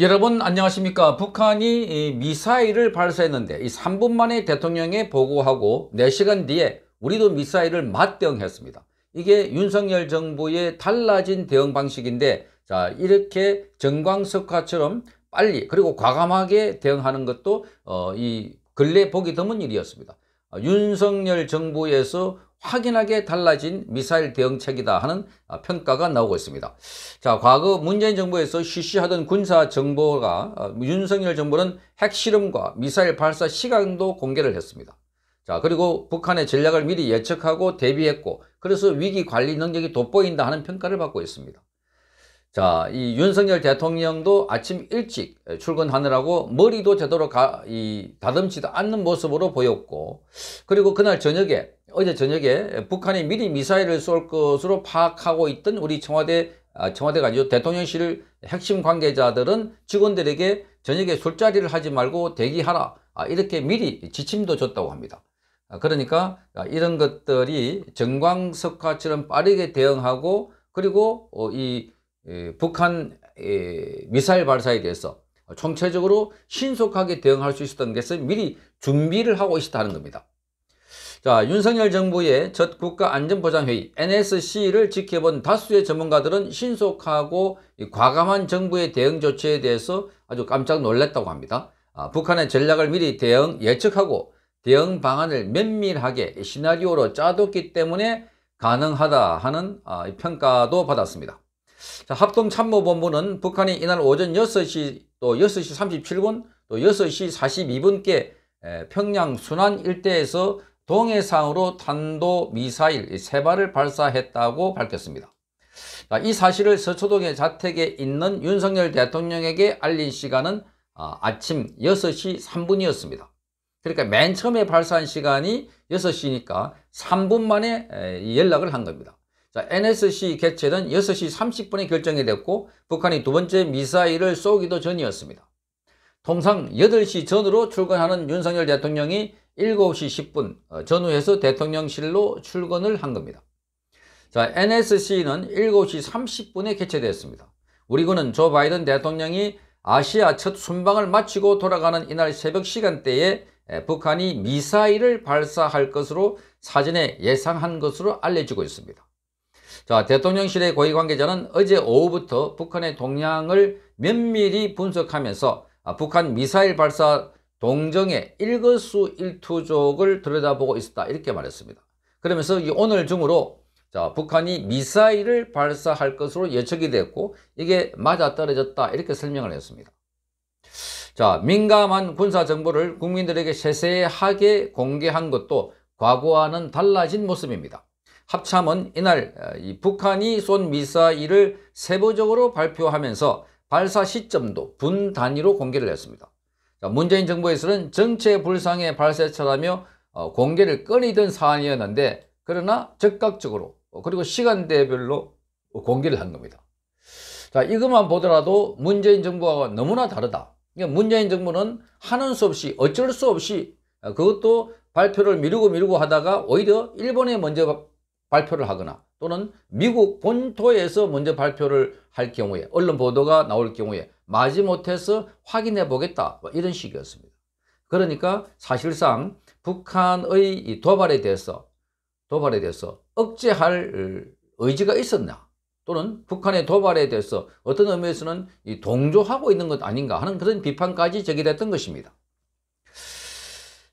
여러분 안녕하십니까 북한이 미사일을 발사했는데 이 3분 만에 대통령에 보고하고 4시간 뒤에 우리도 미사일을 맞대응했습니다 이게 윤석열 정부의 달라진 대응 방식인데 자 이렇게 정광석화처럼 빨리 그리고 과감하게 대응하는 것도 어, 이 근래 보기 드문 일이었습니다 윤석열 정부에서 확연하게 달라진 미사일 대응책이다 하는 아, 평가가 나오고 있습니다. 자, 과거 문재인 정부에서 실시하던 군사 정보가 아, 윤석열 정부는 핵실험과 미사일 발사 시간도 공개를 했습니다. 자, 그리고 북한의 전략을 미리 예측하고 대비했고 그래서 위기 관리 능력이 돋보인다 하는 평가를 받고 있습니다. 자, 이 윤석열 대통령도 아침 일찍 출근하느라고 머리도 제대로 가, 이, 다듬지도 않는 모습으로 보였고, 그리고 그날 저녁에, 어제 저녁에 북한이 미리 미사일을 쏠 것으로 파악하고 있던 우리 청와대, 아, 청와대가 아니죠. 대통령실 핵심 관계자들은 직원들에게 저녁에 술자리를 하지 말고 대기하라. 아, 이렇게 미리 지침도 줬다고 합니다. 아, 그러니까 이런 것들이 정광석화처럼 빠르게 대응하고, 그리고 어, 이 예, 북한 예, 미사일 발사에 대해서 총체적으로 신속하게 대응할 수 있었던 것은 미리 준비를 하고 있었다는 겁니다. 자 윤석열 정부의 젖국가안전보장회의 NSC를 지켜본 다수의 전문가들은 신속하고 과감한 정부의 대응 조치에 대해서 아주 깜짝 놀랐다고 합니다. 아, 북한의 전략을 미리 대응 예측하고 대응 방안을 면밀하게 시나리오로 짜뒀기 때문에 가능하다 하는 아, 평가도 받았습니다. 자, 합동참모본부는 북한이 이날 오전 6시 또 6시 37분 또 6시 42분께 평양 순환 일대에서 동해상으로 탄도미사일 세 발을 발사했다고 밝혔습니다. 자, 이 사실을 서초동의 자택에 있는 윤석열 대통령에게 알린 시간은 아, 아침 6시 3분이었습니다. 그러니까 맨 처음에 발사한 시간이 6시니까 3분 만에 연락을 한 겁니다. 자, NSC 개최는 6시 30분에 결정이 됐고 북한이 두 번째 미사일을 쏘기도 전이었습니다. 통상 8시 전으로 출근하는 윤석열 대통령이 7시 10분 어, 전후에서 대통령실로 출근을 한 겁니다. 자, NSC는 7시 30분에 개최되었습니다. 우리 군은 조 바이든 대통령이 아시아 첫 순방을 마치고 돌아가는 이날 새벽 시간대에 북한이 미사일을 발사할 것으로 사전에 예상한 것으로 알려지고 있습니다. 자, 대통령실의 고위 관계자는 어제 오후부터 북한의 동향을 면밀히 분석하면서 아, 북한 미사일 발사 동정의 일거수일투족을 들여다보고 있었다 이렇게 말했습니다. 그러면서 오늘 중으로 자, 북한이 미사일을 발사할 것으로 예측이 됐고 이게 맞아떨어졌다 이렇게 설명을 했습니다. 자, 민감한 군사 정보를 국민들에게 세세하게 공개한 것도 과거와는 달라진 모습입니다. 합참은 이날 어, 이 북한이 쏜 미사일을 세부적으로 발표하면서 발사 시점도 분 단위로 공개를 했습니다. 문재인 정부에서는 정체 불상의 발사처라며 어, 공개를 꺼내던 사안이었는데 그러나 즉각적으로 어, 그리고 시간대별로 공개를 한 겁니다. 자 이것만 보더라도 문재인 정부와 너무나 다르다. 그러니까 문재인 정부는 하는 수 없이 어쩔 수 없이 그것도 발표를 미루고 미루고 하다가 오히려 일본에 먼저 발표를 하거나 또는 미국 본토에서 먼저 발표를 할 경우에 언론 보도가 나올 경우에 마지못해서 확인해 보겠다 뭐 이런 식이었습니다. 그러니까 사실상 북한의 도발에 대해서 도발에 대해서 억제할 의지가 있었나 또는 북한의 도발에 대해서 어떤 의미에서는 이 동조하고 있는 것 아닌가 하는 그런 비판까지 제기됐던 것입니다.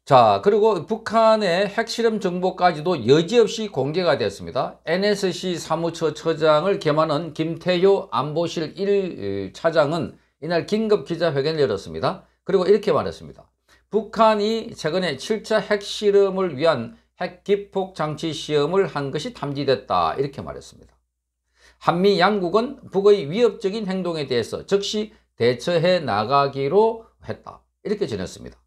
자 그리고 북한의 핵실험 정보까지도 여지없이 공개가 됐습니다. NSC 사무처 처장을 겸하는 김태효 안보실 1차장은 어, 이날 긴급 기자회견을 열었습니다. 그리고 이렇게 말했습니다. 북한이 최근에 7차 핵실험을 위한 핵기폭 장치 시험을 한 것이 탐지됐다 이렇게 말했습니다. 한미 양국은 북의 위협적인 행동에 대해서 즉시 대처해 나가기로 했다 이렇게 전했습니다.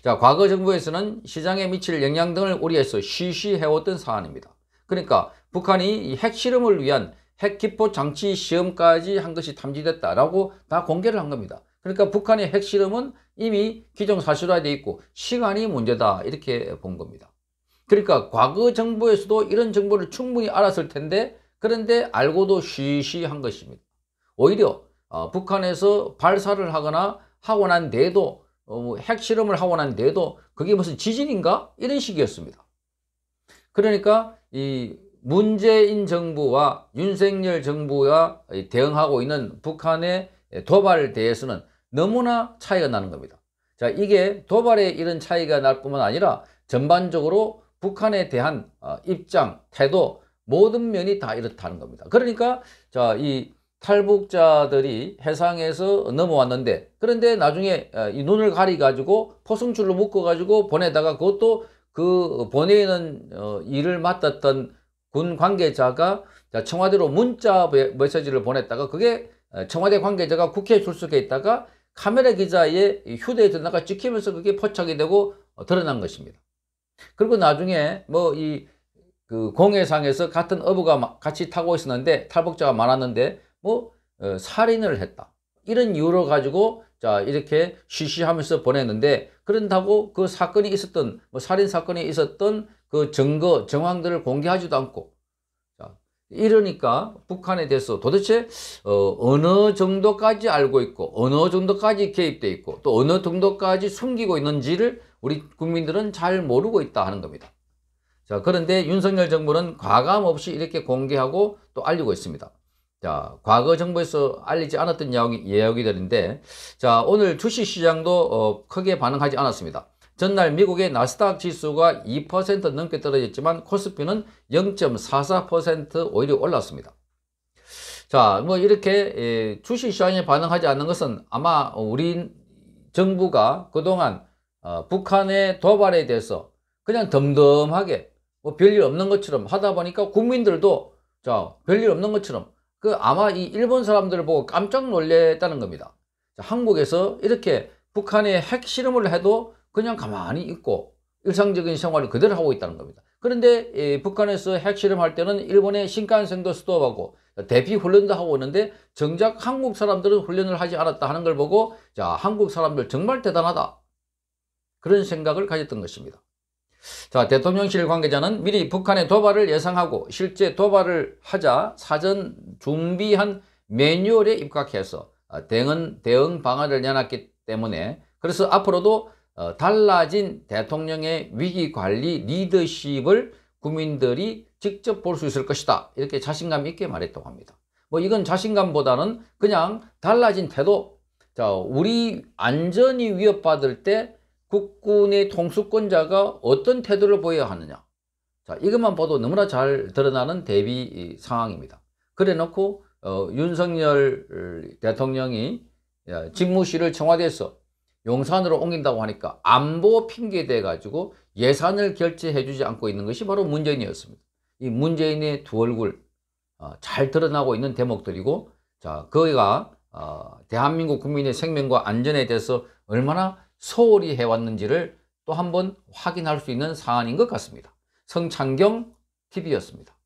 자, 과거 정부에서는 시장에 미칠 영향 등을 우려해서 쉬쉬해왔던 사안입니다. 그러니까 북한이 핵실험을 위한 핵기포 장치 시험까지 한 것이 탐지됐다라고 다 공개를 한 겁니다. 그러니까 북한의 핵실험은 이미 기정사실화되어 있고 시간이 문제다 이렇게 본 겁니다. 그러니까 과거 정부에서도 이런 정보를 충분히 알았을 텐데 그런데 알고도 쉬쉬한 것입니다. 오히려 어, 북한에서 발사를 하거나 하고 난 뒤에도 어, 뭐 핵실험을 하고 난데도 그게 무슨 지진인가? 이런 식이었습니다. 그러니까 이 문재인 정부와 윤석열 정부가 대응하고 있는 북한의 도발에 대해서는 너무나 차이가 나는 겁니다. 자, 이게 도발에 이런 차이가 날 뿐만 아니라 전반적으로 북한에 대한 어, 입장, 태도 모든 면이 다 이렇다는 겁니다. 그러니까 자, 이 탈북자들이 해상에서 넘어왔는데 그런데 나중에 어, 이 눈을 가리 가지고 포승줄로 묶어 가지고 보내다가 그것도 그 보내는 어, 일을 맡았던 군 관계자가 청와대로 문자 메시지를 보냈다가 그게 어, 청와대 관계자가 국회에 출석해 있다가 카메라 기자의 휴대전화가 찍히면서 그게 포착이 되고 드러난 것입니다. 그리고 나중에 뭐 이 그 공해상에서 같은 어부가 같이 타고 있었는데 탈북자가 많았는데 뭐 어, 살인을 했다. 이런 이유로 가지고 자 이렇게 쉬쉬하면서 보냈는데 그런다고 그 사건이 있었던 뭐 살인 사건이 있었던 그 증거 정황들을 공개하지도 않고 자, 이러니까 북한에 대해서 도대체 어, 어느 정도까지 알고 있고 어느 정도까지 개입돼 있고 또 어느 정도까지 숨기고 있는지를 우리 국민들은 잘 모르고 있다 하는 겁니다. 자 그런데 윤석열 정부는 과감 없이 이렇게 공개하고 또 알리고 있습니다. 자, 과거 정부에서 알리지 않았던 이야기, 들인데 자, 오늘 주식 시장도 어, 크게 반응하지 않았습니다. 전날 미국의 나스닥 지수가 2% 넘게 떨어졌지만 코스피는 0.44% 오히려 올랐습니다. 자, 뭐 이렇게 예, 주식 시장에 반응하지 않는 것은 아마 우리 정부가 그동안 어, 북한의 도발에 대해서 그냥 덤덤하게 뭐 별일 없는 것처럼 하다 보니까 국민들도 자 별일 없는 것처럼 그 아마 이 일본 사람들을 보고 깜짝 놀랬다는 겁니다. 한국에서 이렇게 북한의 핵실험을 해도 그냥 가만히 있고 일상적인 생활을 그대로 하고 있다는 겁니다. 그런데 북한에서 핵실험할 때는 일본의 신간생도 스톱하고 대피 훈련도 하고 있는데 정작 한국 사람들은 훈련을 하지 않았다 하는 걸 보고 자 한국 사람들 정말 대단하다 그런 생각을 가졌던 것입니다. 자, 대통령실 관계자는 미리 북한의 도발을 예상하고 실제 도발을 하자 사전 준비한 매뉴얼에 입각해서 어, 대응, 대응 방안을 내놨기 때문에 그래서 앞으로도 어, 달라진 대통령의 위기관리 리더십을 국민들이 직접 볼 수 있을 것이다 이렇게 자신감 있게 말했다고 합니다 뭐 이건 자신감보다는 그냥 달라진 태도 자 우리 안전이 위협받을 때 국군의 통수권자가 어떤 태도를 보여야 하느냐 자 이것만 봐도 너무나 잘 드러나는 대비 상황입니다 그래 놓고 어, 윤석열 대통령이 직무실을 청와대에서 용산으로 옮긴다고 하니까 안보 핑계대 가지고 예산을 결제해 주지 않고 있는 것이 바로 문재인이었습니다. 이 문재인의 두 얼굴 어, 잘 드러나고 있는 대목들이고 자거기가 어, 대한민국 국민의 생명과 안전에 대해서 얼마나 소홀히 해왔는지를 또 한번 확인할 수 있는 사안인 것 같습니다. 성창경 TV였습니다.